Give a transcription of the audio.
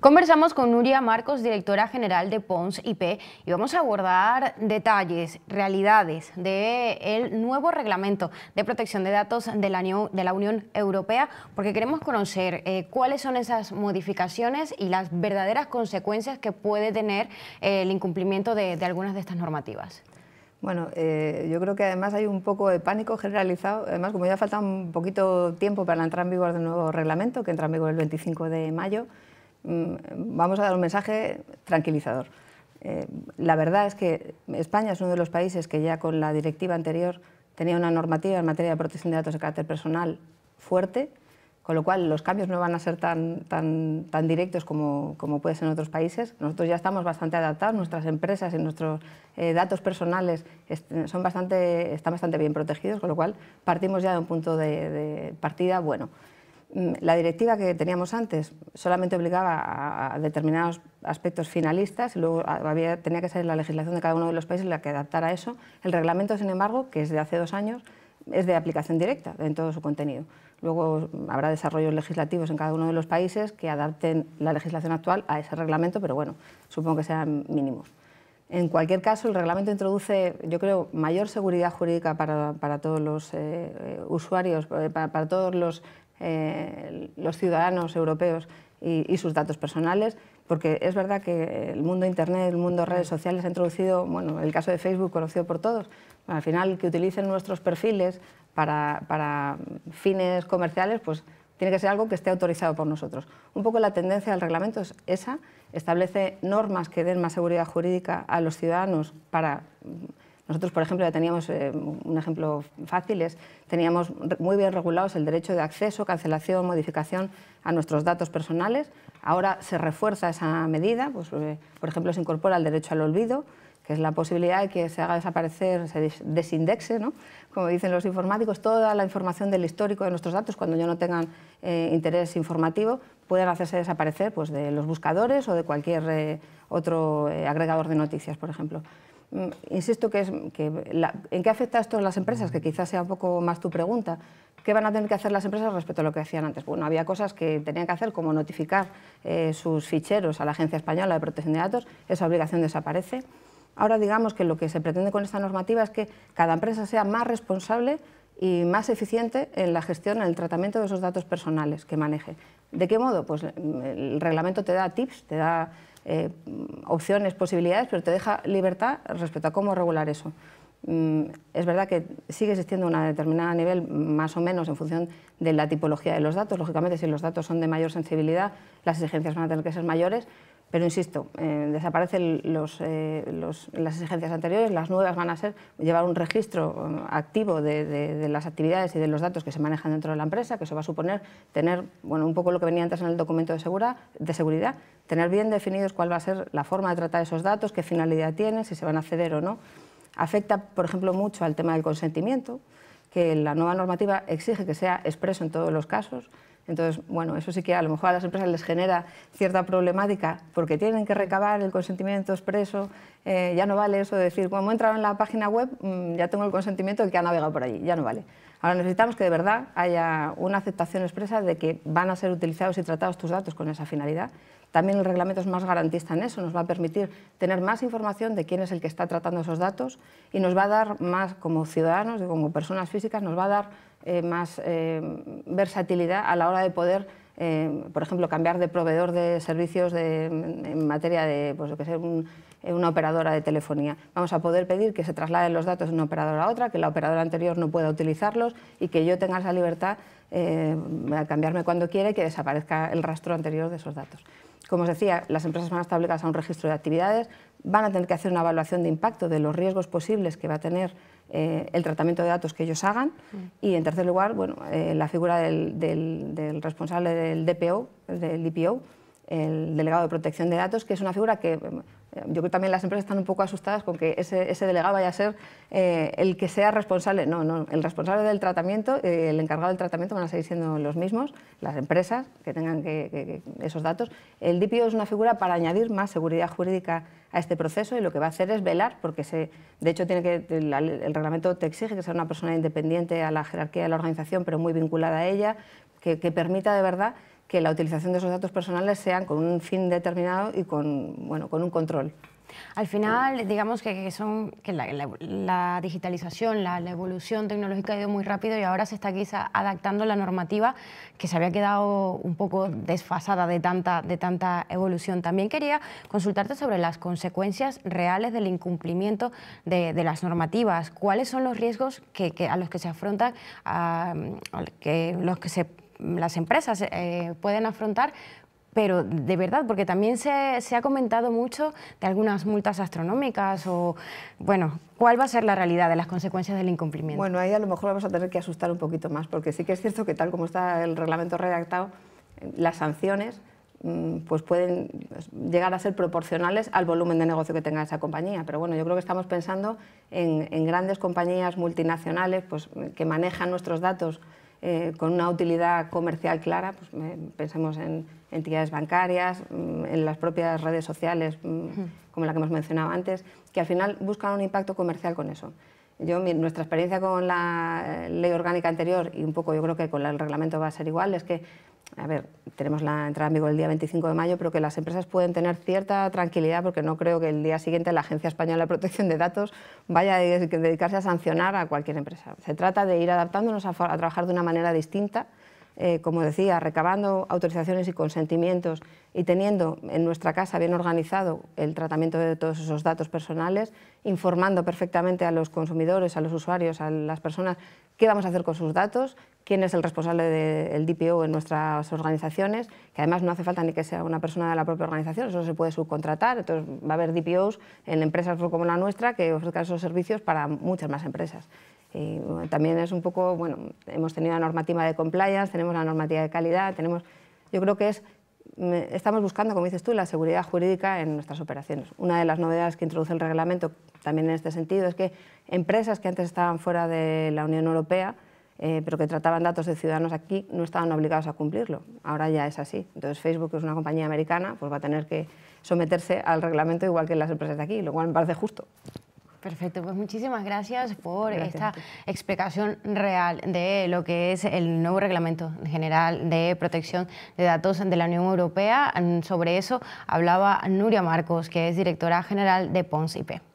Conversamos con Nuria Marcos, directora general de PONS IP, y vamos a abordar detalles, realidades del el nuevo reglamento de protección de datos de la Unión, Europea, porque queremos conocer eh, cuáles son esas modificaciones y las verdaderas consecuencias que puede tener eh, el incumplimiento de, algunas de estas normativas. Bueno, eh, yo creo que además hay un poco de pánico generalizado. Además, como ya falta un poquito tiempo para la entrada en vigor del nuevo reglamento, que entra en vigor el 25 de mayo, Mm, vamos a dar un mensaje tranquilizador. Eh, la verdad es que España es uno de los países que ya con la directiva anterior tenía una normativa en materia de protección de datos de carácter personal fuerte, con lo cual los cambios no van a ser tan, tan, tan directos como, como puede ser en otros países. Nosotros ya estamos bastante adaptados, nuestras empresas y nuestros eh, datos personales son bastante, están bastante bien protegidos, con lo cual partimos ya de un punto de partida bueno. Mm, la directiva que teníamos antes solamente obligaba a determinados aspectos finalistas y luego había, tenía que ser la legislación de cada uno de los países la que adaptara eso. El reglamento, sin embargo, que es de hace dos años, es de aplicación directa en todo su contenido. Luego habrá desarrollos legislativos en cada uno de los países que adapten la legislación actual a ese reglamento, pero bueno, supongo que sean mínimos. En cualquier caso, el reglamento introduce, yo creo, mayor seguridad jurídica para, todos los usuarios, para, todos los eh, eh, eh, eh, los ciudadanos europeos y, sus datos personales, porque es verdad que el mundo Internet, el mundo redes sociales ha introducido, bueno, el caso de Facebook conocido por todos, al final que utilicen nuestros perfiles para, para fines comerciales, pues tiene que ser algo que esté autorizado por nosotros. Un poco la tendencia del reglamento es esa, establece normas que den más seguridad jurídica a los ciudadanos para nosotros, por ejemplo, ya teníamos, eh, un ejemplo fácil teníamos muy bien regulados el derecho de acceso, cancelación, modificación a nuestros datos personales. Ahora se refuerza esa medida, pues, eh, por ejemplo, se incorpora el derecho al olvido, que es la posibilidad de que se haga desaparecer, se desindexe, como dicen los informáticos, toda la información del histórico de nuestros datos, cuando ya no tengan eh, interés informativo, pueden hacerse desaparecer pues, de los buscadores o de cualquier otro agregador de noticias, por ejemplo. Mm, insisto que en qué afecta esto a las empresas, que quizás sea un poco más tu pregunta. ¿Qué van a tener que hacer las empresas respecto a lo que hacían antes? Bueno, había cosas que tenían que hacer, como notificar eh, sus ficheros a la Agencia Española de Protección de Datos, esa obligación desaparece. Ahora digamos que lo que se pretende con esta normativa es que cada empresa sea más responsable y más eficiente en la gestión, en el tratamiento de esos datos personales que maneje. ¿De qué modo? Pues mm, el reglamento te da tips, te da eh, opciones, posibilidades, pero te deja libertad respecto a cómo regular eso. Mm, es verdad que sigue existiendo un determinado nivel, más o menos, en función de la tipología de los datos. Lógicamente, si los datos son de mayor sensibilidad, las exigencias van a tener que ser mayores, pero insisto, eh, desaparecen eh, las exigencias anteriores, las nuevas van a ser llevar un registro eh, activo de, las actividades y de los datos que se manejan dentro de la empresa, que eso va a suponer tener, bueno, un poco lo que venía antes en el documento de, de seguridad, tener bien definidos cuál va a ser la forma de tratar esos datos, qué finalidad tiene, si se van a ceder o no. Afecta, por ejemplo, mucho al tema del consentimiento, que la nueva normativa exige que sea expreso en todos los casos entonces, bueno, eso sí que a lo mejor a las empresas les genera cierta problemática porque tienen que recabar el consentimiento expreso. Eh, ya no vale eso de decir, como he entrado en la página web, mm, ya tengo el consentimiento de que ha navegado por allí, ya no vale. Ahora necesitamos que de verdad haya una aceptación expresa de que van a ser utilizados y tratados tus datos con esa finalidad. También el reglamento es más garantista en eso, nos va a permitir tener más información de quién es el que está tratando esos datos y nos va a dar más, como ciudadanos, como personas físicas, nos va a dar eh, más eh, versatilidad a la hora de poder, eh, por ejemplo, cambiar de proveedor de servicios en materia de, pues, que una operadora de telefonía. Vamos a poder pedir que se trasladen los datos de una operadora a otra, que la operadora anterior no pueda utilizarlos y que yo tenga esa libertad de cambiarme cuando quiera y que desaparezca el rastro anterior de esos datos. Como os decía, las empresas van a estar obligadas a un registro de actividades, van a tener que hacer una evaluación de impacto de los riesgos posibles que va a tener eh, el tratamiento de datos que ellos hagan. Mm. Y en tercer lugar, bueno, eh, la figura del, del, responsable del DPO, del DPO, el delegado de protección de datos, que es una figura que yo creo que también las empresas están un poco asustadas con que ese, delegado vaya a ser eh, el que sea responsable. No, no, el responsable del tratamiento, eh, el encargado del tratamiento van a seguir siendo los mismos, las empresas que tengan esos datos. El DPO es una figura para añadir más seguridad jurídica a este proceso y lo que va a hacer es velar, porque se, de hecho tiene que, el, reglamento te exige que sea una persona independiente a la jerarquía de la organización, pero muy vinculada a ella, que permita de verdad que la utilización de esos datos personales sean con un fin determinado y con, bueno, con un control. Al final, digamos que, son, la, digitalización, la, evolución tecnológica ha ido muy rápido y ahora se está quizá adaptando la normativa que se había quedado un poco desfasada de tanta, de tanta evolución. También quería consultarte sobre las consecuencias reales del incumplimiento de, las normativas. ¿Cuáles son los riesgos que, a los que se afrontan, que, los que se las empresas eh, pueden afrontar, pero de verdad, porque también se, ha comentado mucho de algunas multas astronómicas o, bueno, ¿cuál va a ser la realidad de las consecuencias del incumplimiento? Bueno, ahí a lo mejor vamos a tener que asustar un poquito más, porque sí que es cierto que tal como está el reglamento redactado, las sanciones mm, pues pueden llegar a ser proporcionales al volumen de negocio que tenga esa compañía. Pero bueno, yo creo que estamos pensando en, grandes compañías multinacionales pues, que manejan nuestros datos eh, con una utilidad comercial clara, pues, pensemos en entidades bancarias, mm, en las propias redes sociales, mm, como la que hemos mencionado antes, que al final buscan un impacto comercial con eso. Yo, nuestra experiencia con la eh, ley orgánica anterior y un poco yo creo que con el reglamento va a ser igual, es que a ver, tenemos la entrada en vigor el día 25 de mayo, pero que las empresas pueden tener cierta tranquilidad porque no creo que el día siguiente la Agencia Española de Protección de Datos vaya a dedicarse a sancionar a cualquier empresa. Se trata de ir adaptándonos a, trabajar de una manera distinta, eh, como decía, recabando autorizaciones y consentimientos y teniendo en nuestra casa bien organizado el tratamiento de todos esos datos personales, informando perfectamente a los consumidores, a los usuarios, a las personas qué vamos a hacer con sus datos, quién es el responsable del DPO en nuestras organizaciones, que además no hace falta ni que sea una persona de la propia organización, eso se puede subcontratar, entonces va a haber DPOs en empresas como la nuestra que ofrezcan esos servicios para muchas más empresas. también es un poco, bueno, hemos tenido la normativa de compliance, tenemos la normativa de calidad, tenemos, yo creo que es estamos buscando, como dices tú, la seguridad jurídica en nuestras operaciones. Una de las novedades que introduce el reglamento, también en este sentido, es que empresas que antes estaban fuera de la Unión Europea, eh, pero que trataban datos de ciudadanos aquí, no estaban obligados a cumplirlo. Ahora ya es así. Entonces Facebook, que es una compañía americana, pues va a tener que someterse al reglamento igual que las empresas de aquí, lo cual me parece justo. Perfecto, pues muchísimas gracias por esta explicación real de lo que es el nuevo reglamento general de protección de datos de la Unión Europea. Sobre eso hablaba Nuria Marcos, que es directora general de PONCIPE.